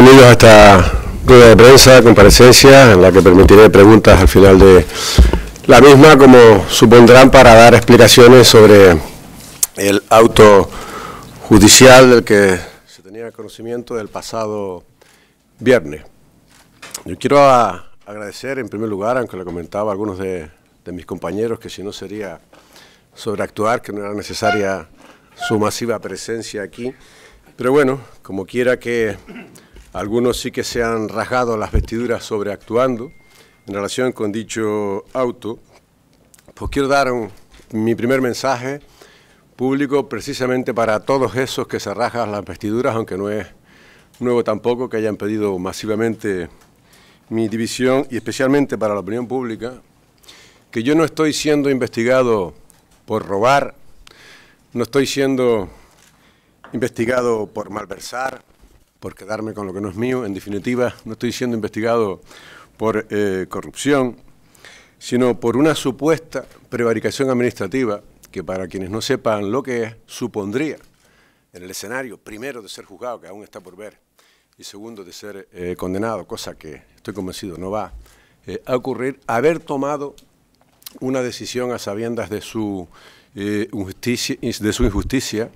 bienvenidos a esta rueda de prensa, comparecencia, en la que permitiré preguntas al final de la misma, como supondrán, para dar explicaciones sobre el auto judicial del que se tenía conocimiento del pasado viernes. Yo quiero agradecer en primer lugar, aunque lo comentaba algunos de, de mis compañeros, que si no sería sobreactuar, que no era necesaria su masiva presencia aquí, pero bueno, como quiera que algunos sí que se han rasgado las vestiduras sobreactuando en relación con dicho auto. Pues quiero dar mi primer mensaje público precisamente para todos esos que se rasgan las vestiduras, aunque no es nuevo tampoco que hayan pedido masivamente mi división y especialmente para la opinión pública, que yo no estoy siendo investigado por robar, no estoy siendo investigado por malversar, por quedarme con lo que no es mío. En definitiva, no estoy siendo investigado por eh, corrupción, sino por una supuesta prevaricación administrativa que para quienes no sepan lo que es, supondría en el escenario, primero, de ser juzgado, que aún está por ver, y segundo, de ser eh, condenado, cosa que estoy convencido no va eh, a ocurrir, haber tomado una decisión a sabiendas de su injusticia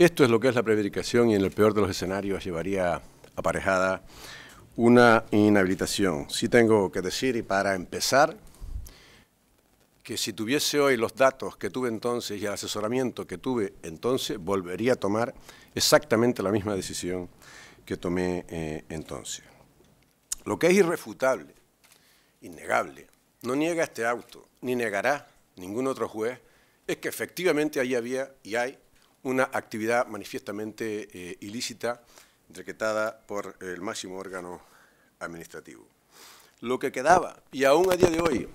esto es lo que es la prevericación y en el peor de los escenarios llevaría aparejada una inhabilitación. Sí tengo que decir, y para empezar, que si tuviese hoy los datos que tuve entonces y el asesoramiento que tuve entonces, volvería a tomar exactamente la misma decisión que tomé eh, entonces. Lo que es irrefutable, innegable, no niega este auto, ni negará ningún otro juez, es que efectivamente ahí había y hay una actividad manifiestamente eh, ilícita decretada por el máximo órgano administrativo. Lo que quedaba, y aún a día de hoy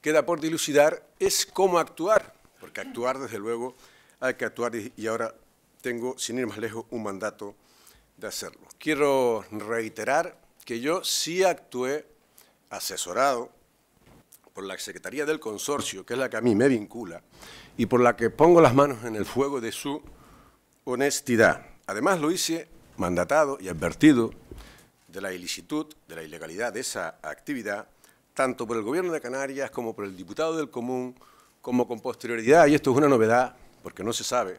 queda por dilucidar, es cómo actuar, porque actuar, desde luego, hay que actuar y ahora tengo, sin ir más lejos, un mandato de hacerlo. Quiero reiterar que yo sí actué asesorado por la Secretaría del Consorcio, que es la que a mí me vincula, y por la que pongo las manos en el fuego de su honestidad. Además lo hice mandatado y advertido de la ilicitud, de la ilegalidad de esa actividad, tanto por el Gobierno de Canarias como por el diputado del Común, como con posterioridad, y esto es una novedad porque no se sabe,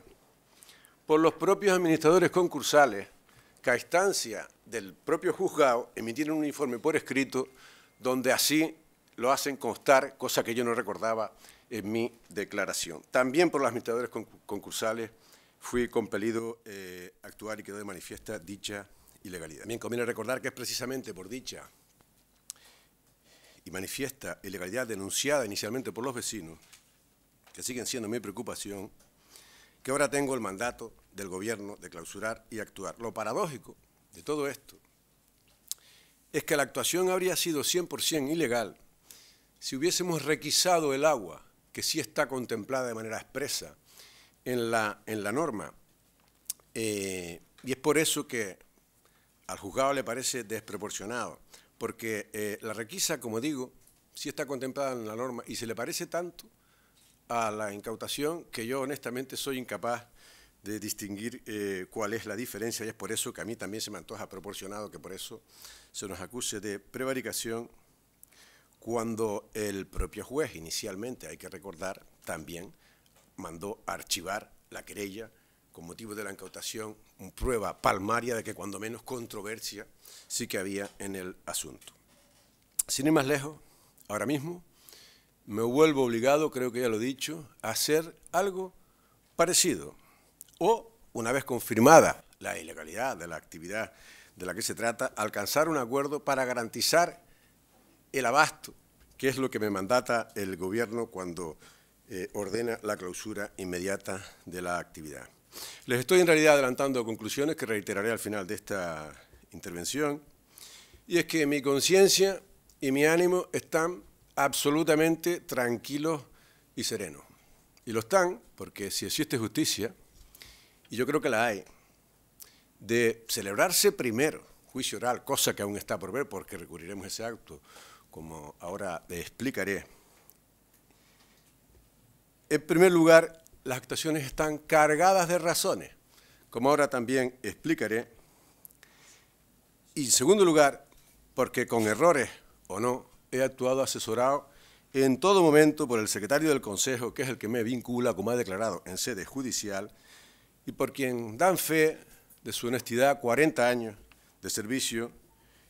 por los propios administradores concursales que a instancia del propio juzgado emitieron un informe por escrito donde así lo hacen constar, cosa que yo no recordaba en mi declaración. También por los administradores concursales fui compelido eh, a actuar y quedó de manifiesta dicha ilegalidad. También conviene recordar que es precisamente por dicha y manifiesta ilegalidad denunciada inicialmente por los vecinos, que siguen siendo mi preocupación, que ahora tengo el mandato del Gobierno de clausurar y actuar. Lo paradójico de todo esto es que la actuación habría sido 100% ilegal si hubiésemos requisado el agua que sí está contemplada de manera expresa en la, en la norma. Eh, y es por eso que al juzgado le parece desproporcionado, porque eh, la requisa, como digo, sí está contemplada en la norma y se le parece tanto a la incautación que yo honestamente soy incapaz de distinguir eh, cuál es la diferencia y es por eso que a mí también se me antoja proporcionado que por eso se nos acuse de prevaricación cuando el propio juez inicialmente, hay que recordar, también mandó archivar la querella con motivo de la incautación, prueba palmaria de que cuando menos controversia sí que había en el asunto. Sin ir más lejos, ahora mismo me vuelvo obligado, creo que ya lo he dicho, a hacer algo parecido. O, una vez confirmada la ilegalidad de la actividad de la que se trata, alcanzar un acuerdo para garantizar el abasto, que es lo que me mandata el Gobierno cuando eh, ordena la clausura inmediata de la actividad. Les estoy en realidad adelantando conclusiones que reiteraré al final de esta intervención, y es que mi conciencia y mi ánimo están absolutamente tranquilos y serenos. Y lo están porque si existe justicia, y yo creo que la hay, de celebrarse primero juicio oral, cosa que aún está por ver porque recurriremos a ese acto, como ahora te explicaré. En primer lugar, las actuaciones están cargadas de razones, como ahora también explicaré. Y en segundo lugar, porque con errores o no, he actuado asesorado en todo momento por el secretario del Consejo, que es el que me vincula, como ha declarado, en sede judicial, y por quien dan fe de su honestidad 40 años de servicio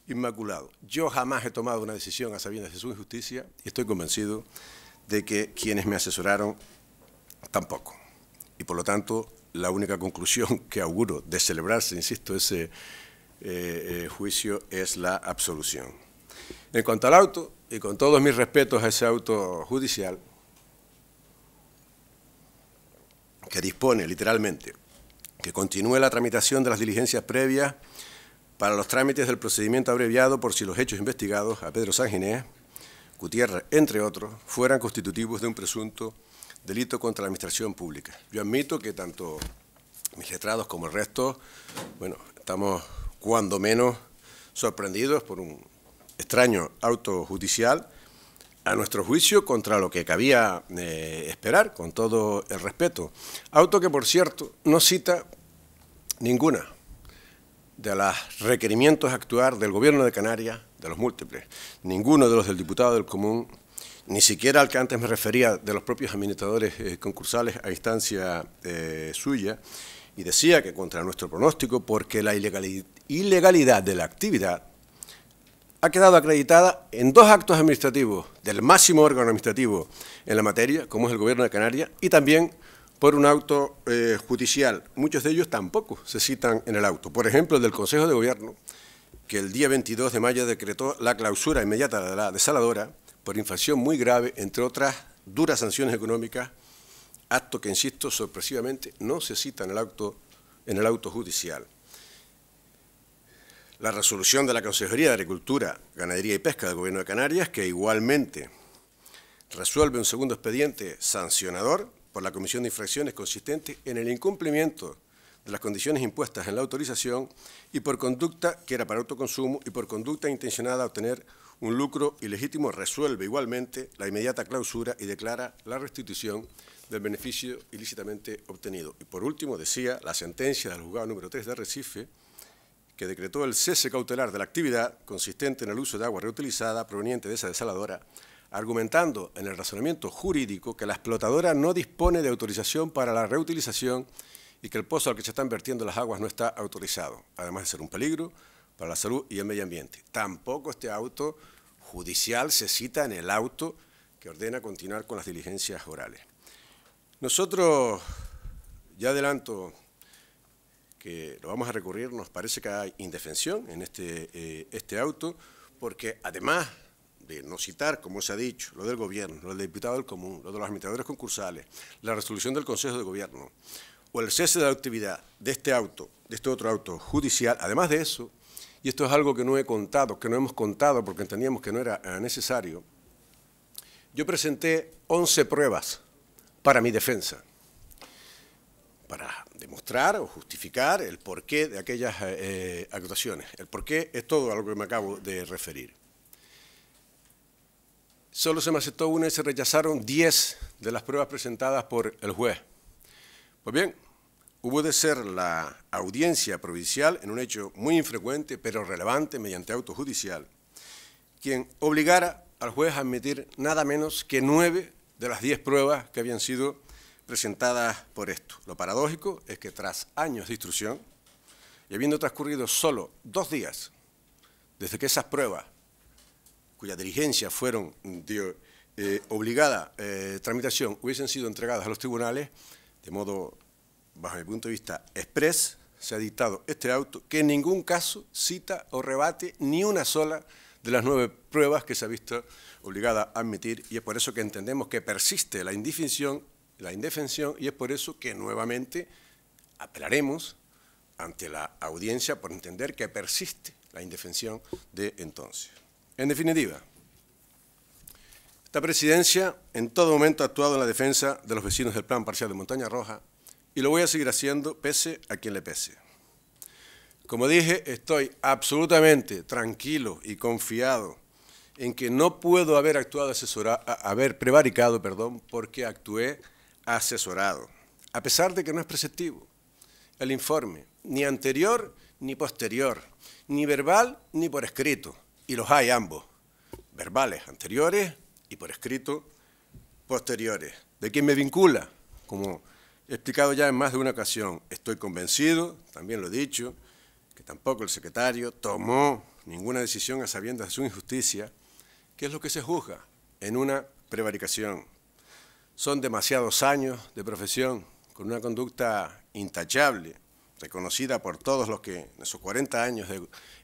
Inmaculado, yo jamás he tomado una decisión a sabiendas de su injusticia y estoy convencido de que quienes me asesoraron tampoco. Y por lo tanto, la única conclusión que auguro de celebrarse, insisto, ese eh, eh, juicio es la absolución. En cuanto al auto, y con todos mis respetos a ese auto judicial, que dispone literalmente que continúe la tramitación de las diligencias previas para los trámites del procedimiento abreviado por si los hechos investigados a Pedro Sánchez, Gutiérrez, entre otros, fueran constitutivos de un presunto delito contra la administración pública. Yo admito que tanto mis letrados como el resto, bueno, estamos cuando menos sorprendidos por un extraño auto judicial, a nuestro juicio, contra lo que cabía eh, esperar, con todo el respeto. Auto que, por cierto, no cita ninguna de los requerimientos a actuar del Gobierno de Canarias, de los múltiples, ninguno de los del diputado del común, ni siquiera al que antes me refería de los propios administradores eh, concursales a instancia eh, suya, y decía que contra nuestro pronóstico, porque la ilegalidad, ilegalidad de la actividad ha quedado acreditada en dos actos administrativos del máximo órgano administrativo en la materia, como es el Gobierno de Canarias, y también por un auto eh, judicial. Muchos de ellos tampoco se citan en el auto. Por ejemplo, el del Consejo de Gobierno, que el día 22 de mayo decretó la clausura inmediata de la desaladora por infracción muy grave, entre otras duras sanciones económicas, acto que, insisto, sorpresivamente no se cita en el en el auto judicial. La resolución de la Consejería de Agricultura, Ganadería y Pesca del Gobierno de Canarias, que igualmente resuelve un segundo expediente sancionador, por la Comisión de Infracciones consistente en el incumplimiento de las condiciones impuestas en la autorización y por conducta que era para autoconsumo y por conducta intencionada a obtener un lucro ilegítimo resuelve igualmente la inmediata clausura y declara la restitución del beneficio ilícitamente obtenido. Y por último, decía la sentencia del juzgado número 3 de Recife, que decretó el cese cautelar de la actividad consistente en el uso de agua reutilizada proveniente de esa desaladora argumentando en el razonamiento jurídico que la explotadora no dispone de autorización para la reutilización y que el pozo al que se están vertiendo las aguas no está autorizado, además de ser un peligro para la salud y el medio ambiente. Tampoco este auto judicial se cita en el auto que ordena continuar con las diligencias orales. Nosotros, ya adelanto que lo vamos a recurrir, nos parece que hay indefensión en este, eh, este auto, porque además de no citar, como se ha dicho, lo del gobierno, lo del diputado del común, lo de los administradores concursales, la resolución del Consejo de Gobierno o el cese de la actividad de este auto, de este otro auto judicial, además de eso, y esto es algo que no he contado, que no hemos contado porque entendíamos que no era eh, necesario, yo presenté 11 pruebas para mi defensa, para demostrar o justificar el porqué de aquellas eh, eh, actuaciones. El porqué es todo a lo que me acabo de referir solo se me aceptó una y se rechazaron 10 de las pruebas presentadas por el juez. Pues bien, hubo de ser la audiencia provincial, en un hecho muy infrecuente pero relevante mediante auto judicial, quien obligara al juez a admitir nada menos que 9 de las 10 pruebas que habían sido presentadas por esto. Lo paradójico es que tras años de instrucción, y habiendo transcurrido solo dos días desde que esas pruebas cuya dirigencia fueron eh, obligada eh, tramitación, hubiesen sido entregadas a los tribunales, de modo, bajo mi punto de vista, express, se ha dictado este auto que en ningún caso cita o rebate ni una sola de las nueve pruebas que se ha visto obligada a admitir y es por eso que entendemos que persiste la indefensión, la indefensión y es por eso que nuevamente apelaremos ante la audiencia por entender que persiste la indefensión de entonces. En definitiva, esta presidencia en todo momento ha actuado en la defensa de los vecinos del Plan Parcial de Montaña Roja y lo voy a seguir haciendo pese a quien le pese. Como dije, estoy absolutamente tranquilo y confiado en que no puedo haber actuado asesorado, haber prevaricado, perdón, porque actué asesorado, a pesar de que no es preceptivo el informe, ni anterior ni posterior, ni verbal ni por escrito y los hay ambos, verbales anteriores y por escrito posteriores. ¿De quién me vincula? Como he explicado ya en más de una ocasión, estoy convencido, también lo he dicho, que tampoco el secretario tomó ninguna decisión a sabiendas de su injusticia, que es lo que se juzga en una prevaricación. Son demasiados años de profesión con una conducta intachable reconocida por todos los que en esos 40 años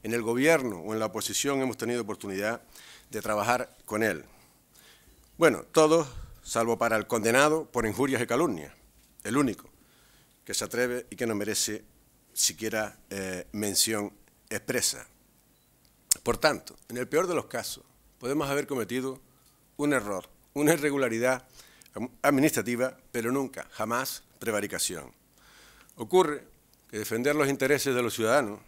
en el gobierno o en la oposición hemos tenido oportunidad de trabajar con él. Bueno, todos, salvo para el condenado por injurias y calumnias, el único que se atreve y que no merece siquiera eh, mención expresa. Por tanto, en el peor de los casos, podemos haber cometido un error, una irregularidad administrativa, pero nunca, jamás prevaricación. Ocurre que defender los intereses de los ciudadanos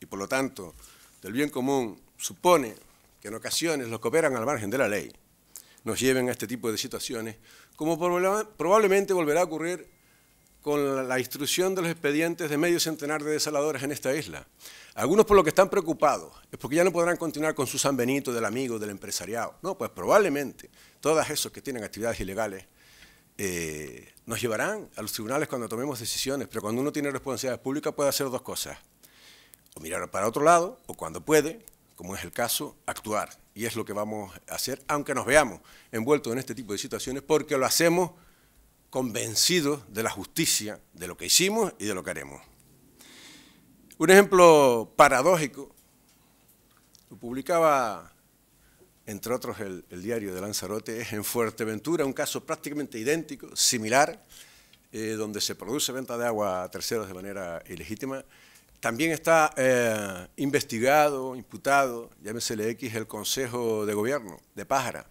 y por lo tanto del bien común supone que en ocasiones los que operan al margen de la ley nos lleven a este tipo de situaciones, como probablemente volverá a ocurrir con la instrucción de los expedientes de medio centenar de desaladoras en esta isla. Algunos por lo que están preocupados es porque ya no podrán continuar con su San Benito del amigo, del empresariado. No, pues probablemente todas esos que tienen actividades ilegales eh, nos llevarán a los tribunales cuando tomemos decisiones, pero cuando uno tiene responsabilidad pública puede hacer dos cosas, o mirar para otro lado, o cuando puede, como es el caso, actuar. Y es lo que vamos a hacer, aunque nos veamos envueltos en este tipo de situaciones, porque lo hacemos convencidos de la justicia, de lo que hicimos y de lo que haremos. Un ejemplo paradójico, lo publicaba entre otros el, diario de Lanzarote, es en Fuerteventura, un caso prácticamente idéntico, similar, eh, donde se produce venta de agua a terceros de manera ilegítima. También está eh, investigado, imputado, llámesele X, el Consejo de Gobierno de Pájara.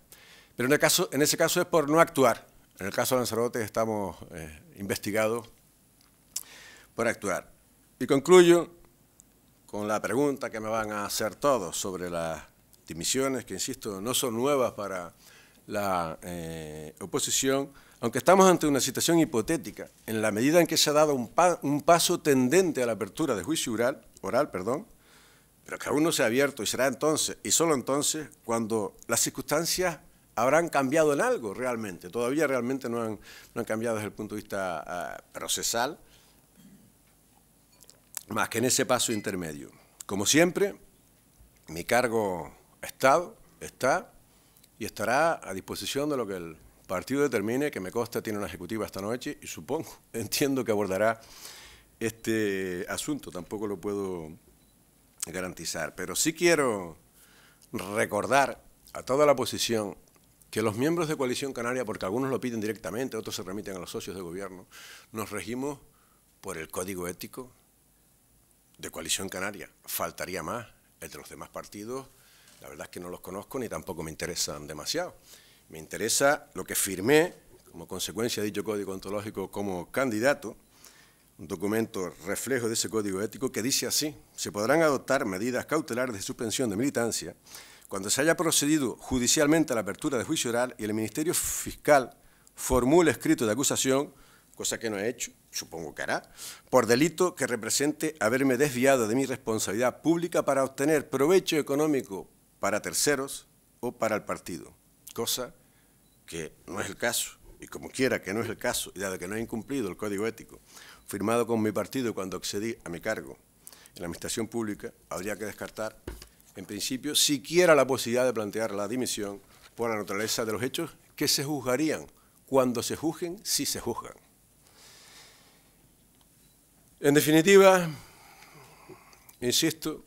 Pero en, ese caso es por no actuar. En el caso de Lanzarote estamos eh, investigados por actuar. Y concluyo con la pregunta que me van a hacer todos sobre la dimisiones que, insisto, no son nuevas para la eh, oposición, aunque estamos ante una situación hipotética, en la medida en que se ha dado un, paso tendente a la apertura de juicio oral, oral perdón, pero que aún no se ha abierto y será entonces, y solo entonces, cuando las circunstancias habrán cambiado en algo realmente. Todavía realmente no han, cambiado desde el punto de vista ah, procesal, más que en ese paso intermedio. Como siempre, mi cargo estado, está y estará a disposición de lo que el partido determine, que me consta tiene una ejecutiva esta noche y supongo, entiendo que abordará este asunto, tampoco lo puedo garantizar. Pero sí quiero recordar a toda la oposición que los miembros de Coalición Canaria, porque algunos lo piden directamente, otros se remiten a los socios de gobierno, nos regimos por el código ético de Coalición Canaria. Faltaría más entre los demás partidos la verdad es que no los conozco ni tampoco me interesan demasiado. Me interesa lo que firmé como consecuencia de dicho código ontológico como candidato, un documento reflejo de ese código ético que dice así, se podrán adoptar medidas cautelares de suspensión de militancia cuando se haya procedido judicialmente a la apertura de juicio oral y el Ministerio Fiscal formule escrito de acusación, cosa que no he hecho, supongo que hará, por delito que represente haberme desviado de mi responsabilidad pública para obtener provecho económico para terceros o para el partido, cosa que no es el caso. Y como quiera que no es el caso, y dado que no he incumplido el código ético firmado con mi partido cuando accedí a mi cargo en la administración pública, habría que descartar, en principio, siquiera la posibilidad de plantear la dimisión por la naturaleza de los hechos que se juzgarían cuando se juzguen, si se juzgan. En definitiva, insisto,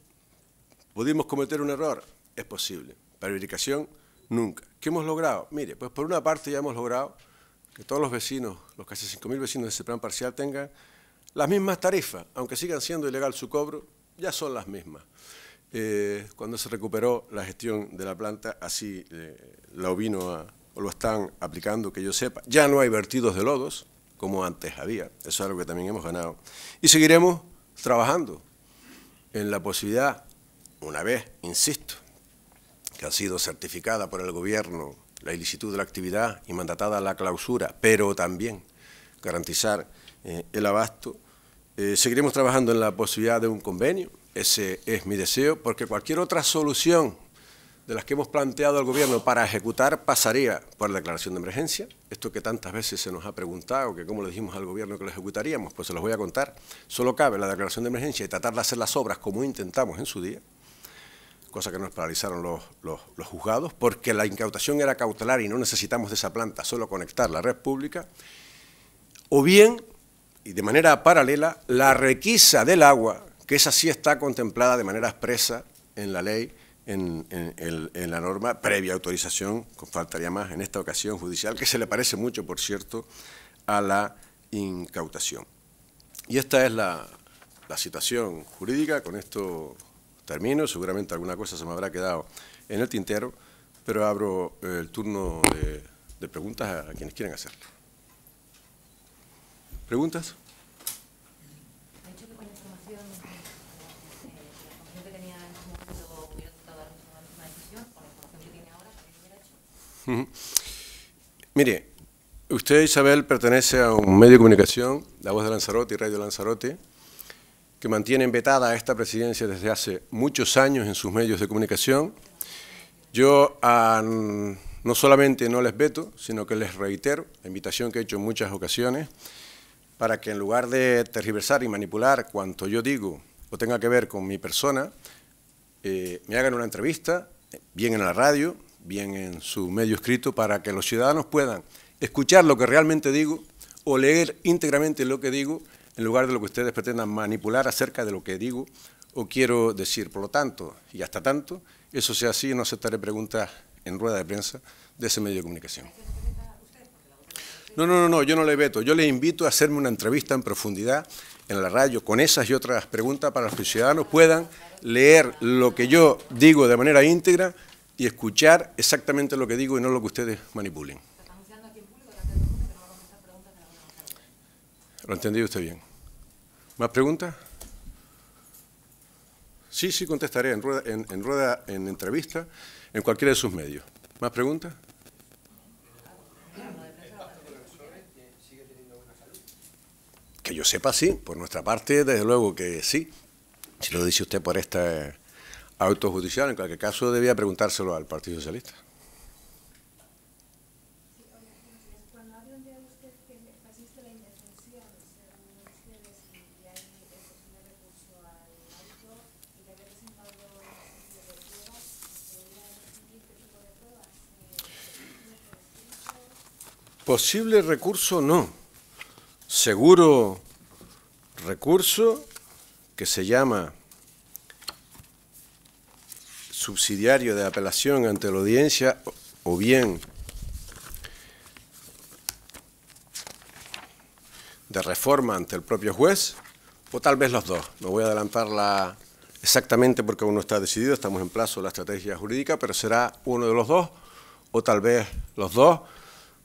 pudimos cometer un error es posible. Verificación nunca. ¿Qué hemos logrado? Mire, pues por una parte ya hemos logrado que todos los vecinos, los casi 5.000 vecinos de ese plan parcial tengan las mismas tarifas, aunque sigan siendo ilegal su cobro, ya son las mismas. Eh, cuando se recuperó la gestión de la planta, así la eh, lo vino o lo están aplicando, que yo sepa. Ya no hay vertidos de lodos, como antes había. Eso es algo que también hemos ganado. Y seguiremos trabajando en la posibilidad, una vez, insisto, que ha sido certificada por el Gobierno la ilicitud de la actividad y mandatada la clausura, pero también garantizar eh, el abasto. Eh, seguiremos trabajando en la posibilidad de un convenio, ese es mi deseo, porque cualquier otra solución de las que hemos planteado al Gobierno para ejecutar pasaría por la declaración de emergencia. Esto que tantas veces se nos ha preguntado, que cómo le dijimos al Gobierno que lo ejecutaríamos, pues se los voy a contar. Solo cabe la declaración de emergencia y tratar de hacer las obras como intentamos en su día cosa que nos paralizaron los, juzgados, porque la incautación era cautelar y no necesitamos de esa planta, solo conectar la red pública, o bien, y de manera paralela, la requisa del agua, que esa sí está contemplada de manera expresa en la ley, en, la norma, previa autorización, faltaría más en esta ocasión judicial, que se le parece mucho, por cierto, a la incautación. Y esta es la, la situación jurídica, con esto termino, seguramente alguna cosa se me habrá quedado en el tintero, pero abro eh, el turno de, preguntas a quienes quieran hacerlo. ¿Preguntas? Mire, usted, Isabel, pertenece a un medio de comunicación, La Voz de Lanzarote y Radio Lanzarote, que mantienen vetada a esta presidencia desde hace muchos años en sus medios de comunicación. Yo no solamente no les veto, sino que les reitero la invitación que he hecho en muchas ocasiones para que en lugar de tergiversar y manipular cuanto yo digo o tenga que ver con mi persona, eh, me hagan una entrevista, eh, bien en la radio, bien en su medio escrito, para que los ciudadanos puedan escuchar lo que realmente digo o leer íntegramente lo que digo en lugar de lo que ustedes pretendan manipular acerca de lo que digo o quiero decir. Por lo tanto, y hasta tanto, eso sea así, no aceptaré preguntas en rueda de prensa de ese medio de comunicación. No, no, no, no, yo no le veto. Yo le invito a hacerme una entrevista en profundidad en la radio con esas y otras preguntas para que los ciudadanos puedan leer lo que yo digo de manera íntegra y escuchar exactamente lo que digo y no lo que ustedes manipulen. Lo entendido usted bien. ¿Más preguntas? Sí, sí contestaré en rueda, en, rueda, en entrevista, en cualquiera de sus medios. ¿Más preguntas? Que yo sepa, sí. Por nuestra parte, desde luego que sí. Si lo dice usted por este autojudicial, en cualquier caso, debía preguntárselo al Partido Socialista. posible recurso no. Seguro recurso que se llama subsidiario de apelación ante la audiencia o bien de reforma ante el propio juez, o tal vez los dos. No voy a adelantar exactamente porque aún no está decidido, estamos en plazo de la estrategia jurídica, pero será uno de los dos, o tal vez los dos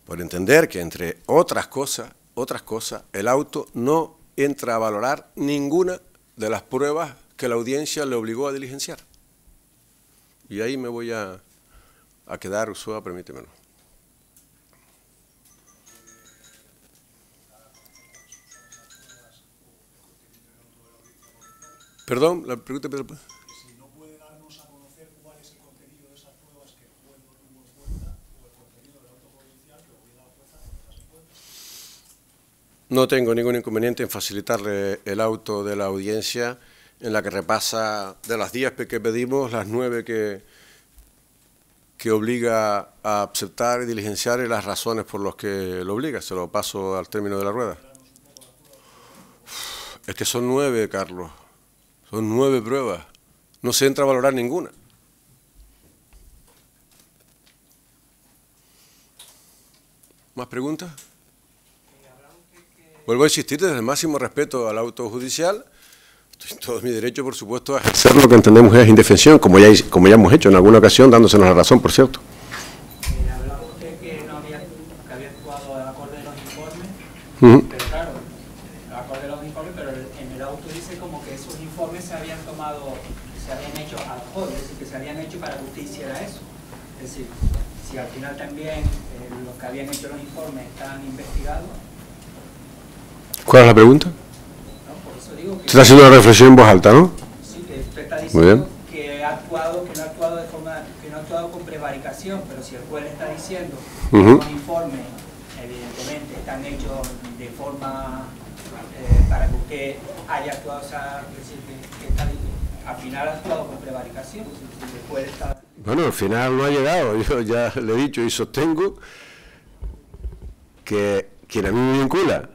por entender que entre otras cosas, otras cosas, el auto no entra a valorar ninguna de las pruebas que la audiencia le obligó a diligenciar. Y ahí me voy a, a quedar, Usoa, permítemelo. Perdón, la pregunta... Pues. No tengo ningún inconveniente en facilitarle el auto de la audiencia en la que repasa de las 10 que pedimos, las 9 que, que obliga a aceptar y diligenciar y las razones por las que lo obliga. Se lo paso al término de la rueda. Es que son nueve, Carlos. Son nueve pruebas. No se entra a valorar ninguna. ¿Más preguntas? Vuelvo a insistir desde el máximo respeto al auto judicial. Estoy en todo mi derecho, por supuesto, a hacer lo que entendemos es indefensión, como ya, hemos hecho en alguna ocasión, dándosenos la razón, por cierto. Eh, hablaba usted que no había, que había actuado acuerdo a los informes, claro. -huh. pero claro, eh, acorde los informes, pero en el auto dice como que esos informes se habían tomado, se habían hecho al juez es decir, que se habían hecho para justicia, usted eso. Es decir, si al final también eh, los que habían hecho los informes están investigados, ¿Cuál es la pregunta? está haciendo una reflexión en voz alta, ¿no? Sí, que está diciendo que ha actuado, que no ha actuado de forma, que no ha actuado con prevaricación, pero si el juez está diciendo que los informes, evidentemente, están hechos de forma eh, para que usted haya actuado, o sea, que, al final ha actuado con prevaricación, Bueno, al final no ha llegado, yo ya le he dicho y sostengo que quien a mí me vincula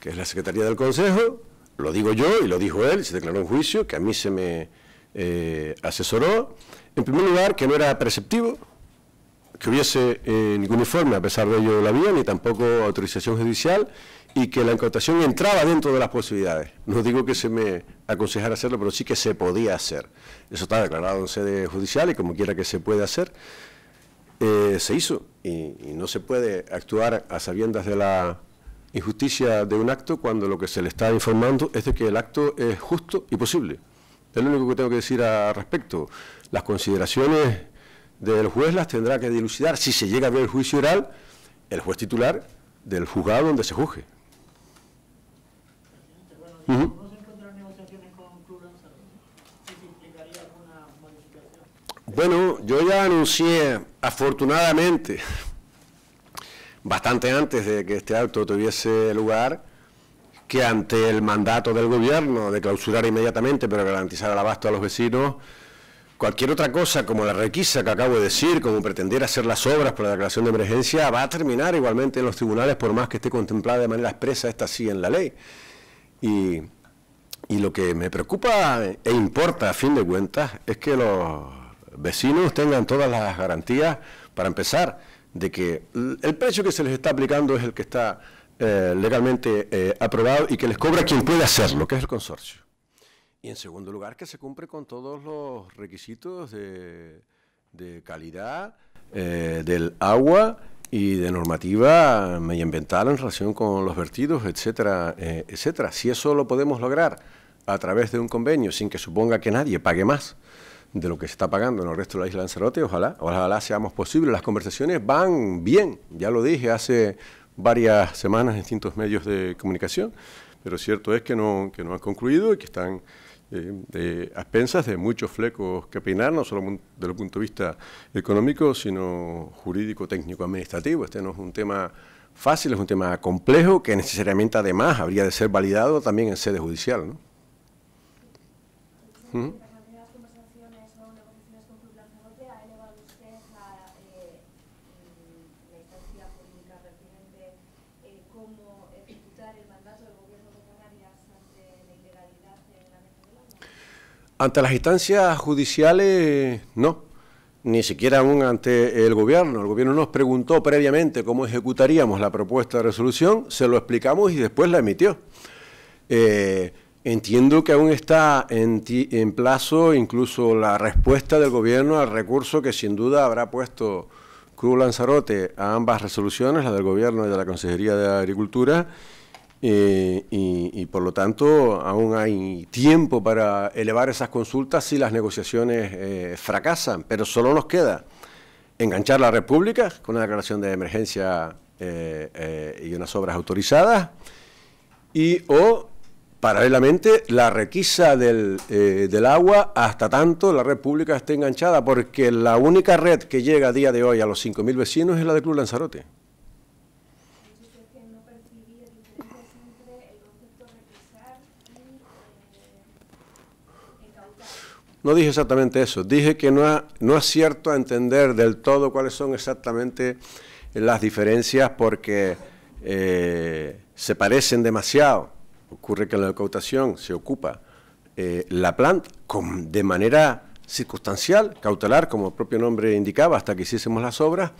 que es la Secretaría del Consejo, lo digo yo y lo dijo él, se declaró en juicio, que a mí se me eh, asesoró. En primer lugar, que no era perceptivo, que hubiese eh, ningún informe, a pesar de ello la vía, ni tampoco autorización judicial, y que la incautación entraba dentro de las posibilidades. No digo que se me aconsejara hacerlo, pero sí que se podía hacer. Eso está declarado en sede judicial y como quiera que se puede hacer, eh, se hizo. y, no se puede actuar a sabiendas de la injusticia de un acto cuando lo que se le está informando es de que el acto es justo y posible. Es lo único que tengo que decir al respecto. Las consideraciones del juez las tendrá que dilucidar. Si se llega a ver el juicio oral, el juez titular del juzgado donde se juzgue. Bueno, yo ya anuncié, afortunadamente, bastante antes de que este acto tuviese lugar, que ante el mandato del gobierno de clausurar inmediatamente, pero garantizar el abasto a los vecinos, cualquier otra cosa como la requisa que acabo de decir, como pretender hacer las obras por la declaración de emergencia, va a terminar igualmente en los tribunales, por más que esté contemplada de manera expresa, esta sí en la ley. Y, y lo que me preocupa e importa, a fin de cuentas, es que los vecinos tengan todas las garantías para empezar de que el precio que se les está aplicando es el que está eh, legalmente eh, aprobado y que les cobra quien puede hacerlo, que es el consorcio. Y en segundo lugar, que se cumple con todos los requisitos de, calidad eh, del agua y de normativa medioambiental en relación con los vertidos, etcétera, etcétera. Si eso lo podemos lograr a través de un convenio sin que suponga que nadie pague más, de lo que se está pagando en el resto de la isla de Lanzarote, ojalá, ojalá seamos posibles. Las conversaciones van bien, ya lo dije hace varias semanas en distintos medios de comunicación, pero cierto es que no, no han concluido y que están eh, de, a expensas de muchos flecos que peinar, no solo desde el punto de vista económico, sino jurídico, técnico, administrativo. Este no es un tema fácil, es un tema complejo que necesariamente además habría de ser validado también en sede judicial. ¿no? ¿Mm? Ante las instancias judiciales, no, ni siquiera aún ante el gobierno. El gobierno nos preguntó previamente cómo ejecutaríamos la propuesta de resolución, se lo explicamos y después la emitió. Eh, entiendo que aún está en, en, plazo incluso la respuesta del gobierno al recurso que sin duda habrá puesto Cruz Lanzarote a ambas resoluciones, la del gobierno y de la Consejería de Agricultura, eh, y, por lo tanto, aún hay tiempo para elevar esas consultas si las negociaciones eh, fracasan, pero solo nos queda enganchar la República con una declaración de emergencia eh, y unas obras autorizadas, y o paralelamente la requisa del, agua hasta tanto la República esté enganchada, porque la única red que llega a día de hoy a los 5.000 vecinos es la de Club Lanzarote. No dije exactamente eso, dije que no, no acierto a entender del todo cuáles son exactamente las diferencias porque eh, se parecen demasiado. Ocurre que en la cautación se ocupa eh, la planta con, de manera circunstancial, cautelar, como el propio nombre indicaba, hasta que hiciésemos las obras.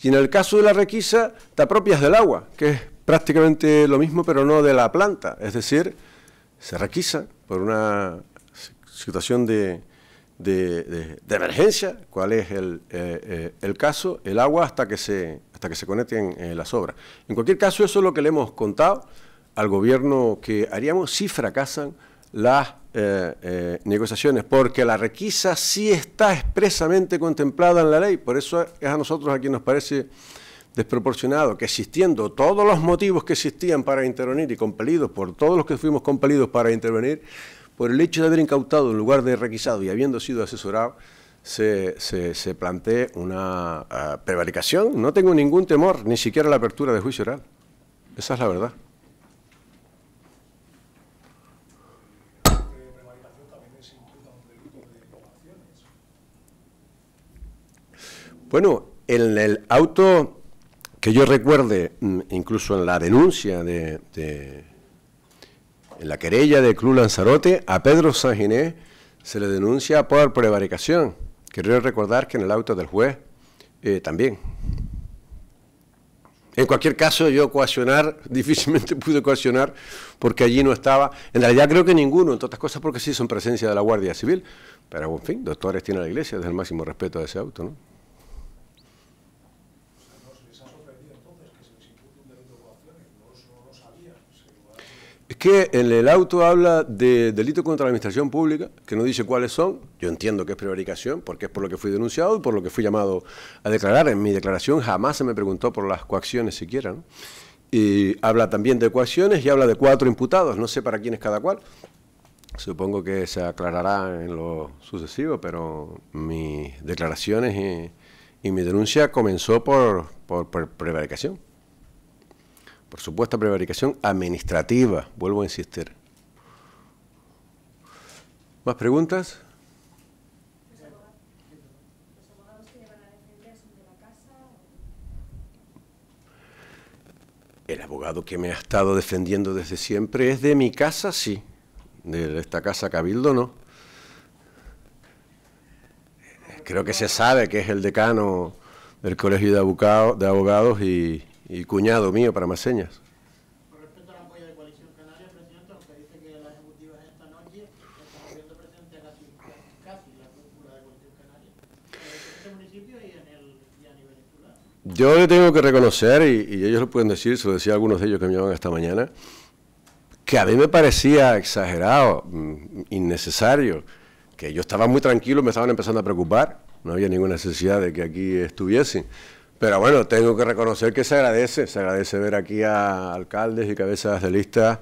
Y en el caso de la requisa, te apropias del agua, que es prácticamente lo mismo, pero no de la planta. Es decir, se requisa por una situación de, de, emergencia, cuál es eh, eh, el, caso, el agua hasta que se, hasta que se conecten eh, las obras. En cualquier caso, eso es lo que le hemos contado al gobierno que haríamos si fracasan las negociaciones, porque la requisa sí está expresamente contemplada en la ley, por eso es a nosotros a quien nos parece desproporcionado que existiendo todos los motivos que existían para intervenir y compelidos por todos los que fuimos compelidos para intervenir, por el hecho de haber incautado en lugar de requisado y habiendo sido asesorado, se, se, plantee una ah, prevaricación. No tengo ningún temor, ni siquiera la apertura de juicio oral. Esa es la verdad. Bueno, en el auto que yo recuerde, mm, incluso en la denuncia de en la querella de Club Lanzarote, a Pedro Ginés se le denuncia por prevaricación. Quiero recordar que en el auto del juez eh, también. En cualquier caso, yo coaccionar, difícilmente pude coaccionar porque allí no estaba. En realidad creo que ninguno, entre otras cosas porque sí son presencia de la Guardia Civil. Pero, en fin, doctores tiene la iglesia, desde el máximo respeto a ese auto, ¿no? que en el auto habla de delito contra la administración pública, que no dice cuáles son. Yo entiendo que es prevaricación, porque es por lo que fui denunciado y por lo que fui llamado a declarar. En mi declaración jamás se me preguntó por las coacciones siquiera. Y habla también de coacciones y habla de cuatro imputados, no sé para quién es cada cual. Supongo que se aclarará en lo sucesivo, pero mis declaraciones y, mi denuncia comenzó por prevaricación por supuesta prevaricación administrativa, vuelvo a insistir. ¿Más preguntas? El abogado que me ha estado defendiendo desde siempre es de mi casa, sí, de esta casa Cabildo, no. Creo que se sabe que es el decano del Colegio de Abogados y, y cuñado mío para más señas. respecto de Coalición Canaria, presidente, dice que la ejecutiva es esta noche, casi, la de Coalición Canaria, municipio y, a nivel Yo le tengo que reconocer, y, ellos lo pueden decir, se lo decía algunos de ellos que me llaman esta mañana, que a mí me parecía exagerado, mm, innecesario, que yo estaba muy tranquilo, me estaban empezando a preocupar, no había ninguna necesidad de que aquí estuviesen. Pero bueno, tengo que reconocer que se agradece, se agradece ver aquí a alcaldes y cabezas de lista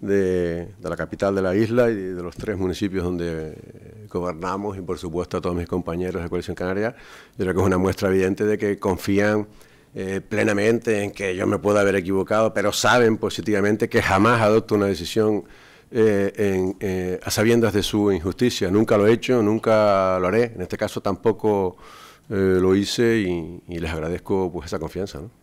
de, la capital de la isla y de los tres municipios donde eh, gobernamos y por supuesto a todos mis compañeros de Coalición Canaria. Yo creo que es una muestra evidente de que confían eh, plenamente en que yo me pueda haber equivocado, pero saben positivamente que jamás adopto una decisión eh, a sabiendas de su injusticia. Nunca lo he hecho, nunca lo haré. En este caso tampoco eh, lo hice y, y, les agradezco pues esa confianza. ¿no?